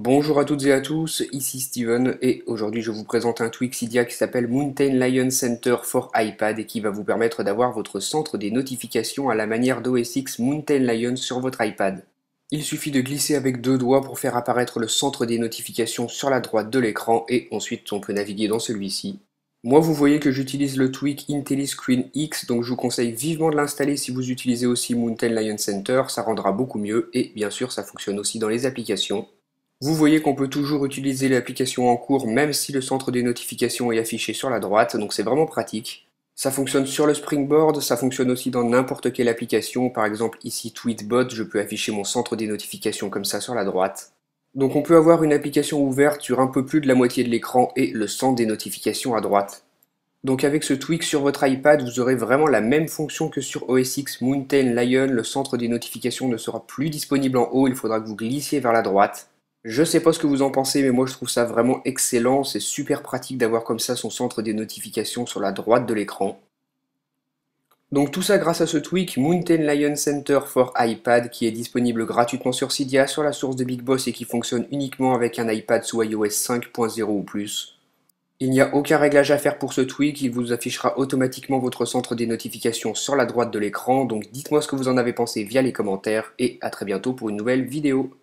Bonjour à toutes et à tous, ici Steven et aujourd'hui je vous présente un Cydia qui s'appelle Mountain Lion Center for iPad et qui va vous permettre d'avoir votre centre des notifications à la manière d'OS X Mountain Lion sur votre iPad. Il suffit de glisser avec deux doigts pour faire apparaître le centre des notifications sur la droite de l'écran et ensuite on peut naviguer dans celui-ci. Moi vous voyez que j'utilise le tweak IntelliScreen X donc je vous conseille vivement de l'installer si vous utilisez aussi Mountain Lion Center, ça rendra beaucoup mieux et bien sûr ça fonctionne aussi dans les applications vous voyez qu'on peut toujours utiliser l'application en cours même si le centre des notifications est affiché sur la droite, donc c'est vraiment pratique. Ça fonctionne sur le Springboard, ça fonctionne aussi dans n'importe quelle application, par exemple ici Tweetbot, je peux afficher mon centre des notifications comme ça sur la droite. Donc on peut avoir une application ouverte sur un peu plus de la moitié de l'écran et le centre des notifications à droite. Donc avec ce tweak sur votre iPad, vous aurez vraiment la même fonction que sur OS X Mountain Lion, le centre des notifications ne sera plus disponible en haut, il faudra que vous glissiez vers la droite. Je sais pas ce que vous en pensez, mais moi je trouve ça vraiment excellent. C'est super pratique d'avoir comme ça son centre des notifications sur la droite de l'écran. Donc tout ça grâce à ce tweak Mountain Lion Center for iPad qui est disponible gratuitement sur Cydia sur la source de Big Boss et qui fonctionne uniquement avec un iPad sous iOS 5.0 ou plus. Il n'y a aucun réglage à faire pour ce tweak, il vous affichera automatiquement votre centre des notifications sur la droite de l'écran, donc dites-moi ce que vous en avez pensé via les commentaires et à très bientôt pour une nouvelle vidéo.